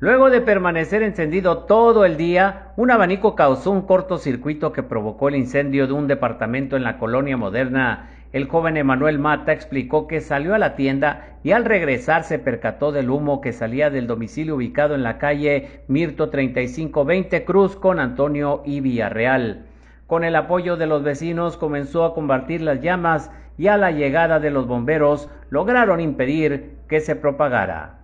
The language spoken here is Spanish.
Luego de permanecer encendido todo el día, un abanico causó un cortocircuito que provocó el incendio de un departamento en la colonia moderna. El joven Emanuel Mata explicó que salió a la tienda y al regresar se percató del humo que salía del domicilio ubicado en la calle Mirto 3520 Cruz con Antonio y Villarreal. Con el apoyo de los vecinos comenzó a combatir las llamas y a la llegada de los bomberos lograron impedir que se propagara.